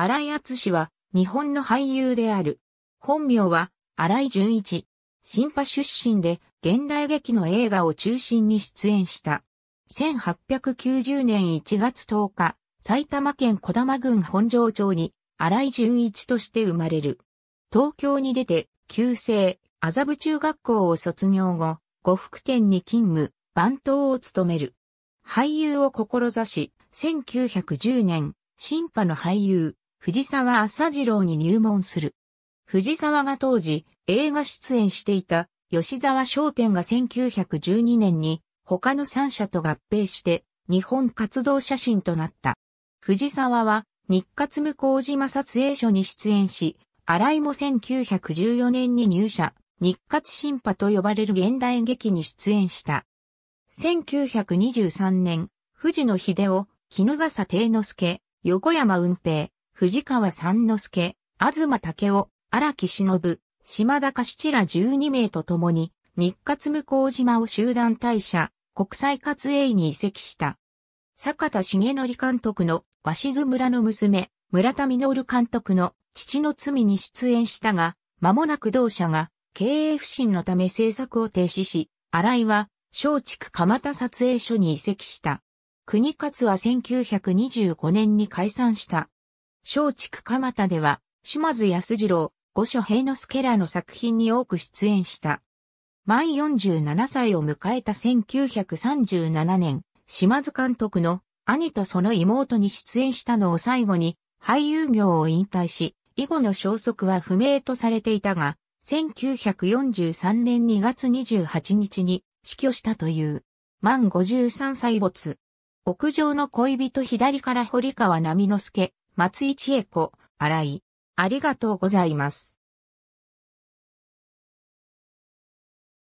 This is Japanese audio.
荒井厚氏は、日本の俳優である。本名は、荒井淳一。新派出身で、現代劇の映画を中心に出演した。1890年1月10日、埼玉県小玉郡本庄町に、荒井淳一として生まれる。東京に出て、旧制、麻布中学校を卒業後、呉服店に勤務、番頭を務める。俳優を志し、1910年、新派の俳優、藤沢朝次郎に入門する。藤沢が当時映画出演していた吉沢商店が1912年に他の3社と合併して日本活動写真となった。藤沢は日活向島撮影所に出演し、新井も1914年に入社、日活新派と呼ばれる現代劇に出演した。1923年、藤野秀夫、絹笠定之助、横山雲平、藤川三之助、東武雄、荒木忍、島田か七ら12名と共に、日活向島を集団退社、国際活営に移籍した。坂田重則監督の鷲津村の娘、村田実監督の父の罪に出演したが、間もなく同社が経営不振のため制作を停止し、新井は松竹蒲田撮影所に移籍した。国勝は1925年に解散した。松竹蒲田では、島津安次郎、五所平之助らの作品に多く出演した。満47歳を迎えた1937年、島津監督の兄とその妹に出演したのを最後に俳優業を引退し、以後の消息は不明とされていたが、1943年2月28日に死去したという、満53歳没。屋上の恋人左から堀川波之助、松井千恵子、新井。ありがとうございます。